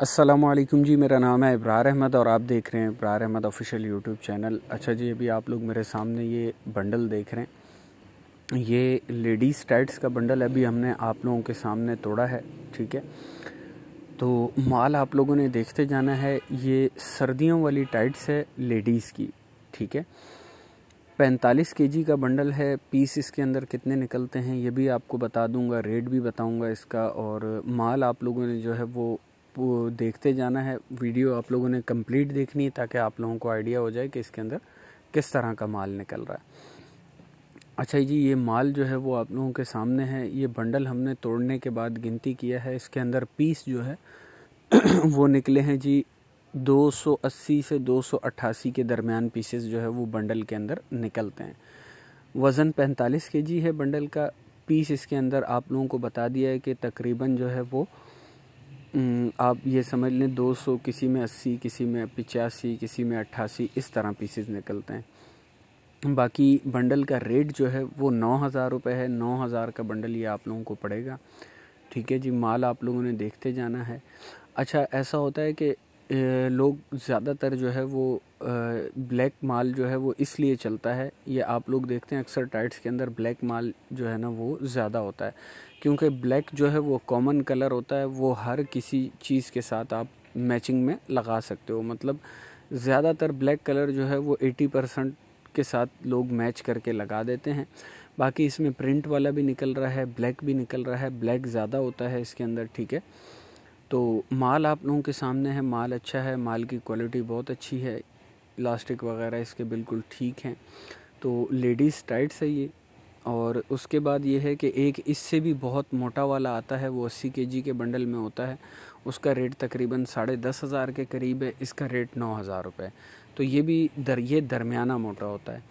असलम जी मेरा नाम है इब्रार अहमद और आप देख रहे हैं Ibrar Ahmad official YouTube channel अच्छा जी अभी आप लोग मेरे सामने ये बंडल देख रहे हैं ये लेडीज़ टाइट्स का बंडल अभी हमने आप लोगों के सामने तोड़ा है ठीक है तो माल आप लोगों ने देखते जाना है ये सर्दियों वाली टाइट्स है लेडीज़ की ठीक है पैंतालीस के जी का बंडल है पीस इसके अंदर कितने निकलते हैं ये भी आपको बता दूँगा रेट भी बताऊँगा इसका और माल आप लोगों ने जो है वो देखते जाना है वीडियो आप लोगों ने कंप्लीट देखनी है ताकि आप लोगों को आइडिया हो जाए कि इसके अंदर किस तरह का माल निकल रहा है अच्छा जी ये माल जो है वो आप लोगों के सामने है ये बंडल हमने तोड़ने के बाद गिनती किया है इसके अंदर पीस जो है वो निकले हैं जी 280 से 288 के दरमियान पीसेस जो है वो बंडल के अंदर निकलते हैं वज़न 45 के जी है बंडल का पीस इसके अंदर आप लोगों को बता दिया है कि तकरीबन जो है वो हम्म, आप ये समझ लें 200 किसी में 80 किसी में पिचासी किसी में अट्ठासी इस तरह पीसेज निकलते हैं बाकी बंडल का रेट जो है वो नौ हज़ार रुपये है नौ हज़ार का बंडल ये आप लोगों को पड़ेगा ठीक है जी माल आप लोगों ने देखते जाना है अच्छा ऐसा होता है कि लोग ज़्यादातर जो है वो ब्लैक माल जो है वो इसलिए चलता है ये आप लोग देखते हैं अक्सर टाइट्स के अंदर ब्लैक माल जो है ना वो ज़्यादा होता है क्योंकि ब्लैक जो है वो कॉमन कलर होता है वो हर किसी चीज़ के साथ आप मैचिंग में लगा सकते हो मतलब ज़्यादातर ब्लैक कलर जो है वो एटी परसेंट के साथ लोग मैच करके लगा देते हैं बाकी इसमें प्रिंट वाला भी निकल रहा है ब्लैक भी निकल रहा है ब्लैक ज़्यादा होता है इसके अंदर ठीक है तो माल आप लोगों के सामने है माल अच्छा है माल की क्वालिटी बहुत अच्छी है इलास्टिक वगैरह इसके बिल्कुल ठीक हैं तो लेडीज़ टाइट्स है ये और उसके बाद ये है कि एक इससे भी बहुत मोटा वाला आता है वो अस्सी के जी के बंडल में होता है उसका रेट तकरीबन साढ़े दस हज़ार के करीब है इसका रेट नौ हज़ार रुपये तो ये भी दर ये दरमियाना मोटा होता है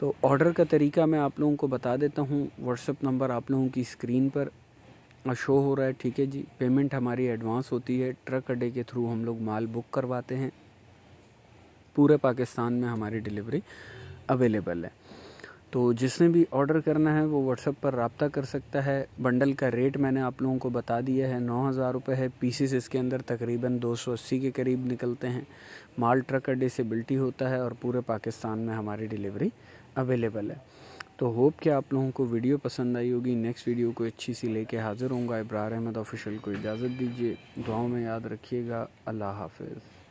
तो ऑर्डर का तरीका मैं आप लोगों को बता देता हूँ व्हाट्सअप नंबर आप लोगों की स्क्रीन पर शो हो रहा है ठीक है जी पेमेंट हमारी एडवांस होती है ट्रक अड्डे के थ्रू हम लोग माल बुक करवाते हैं पूरे पाकिस्तान में हमारी डिलीवरी अवेलेबल है तो जिसने भी ऑर्डर करना है वो व्हाट्सअप पर रबता कर सकता है बंडल का रेट मैंने आप लोगों को बता दिया है नौ हज़ार रुपये है पीसीस इसके अंदर तकरीबन दो सौ अस्सी के करीब निकलते हैं माल ट्रक अड्डे से बिल्टी होता है और पूरे पाकिस्तान में हमारी डिलीवरी अवेलेबल है तो होप कि आप लोगों को वीडियो पसंद आई होगी नेक्स्ट वीडियो को अच्छी सी लेके हाज़िर होंगे इब्रार अहमद ऑफिशियल को इजाज़त दीजिए दुआओं में याद रखिएगा अल्लाह हाफिज़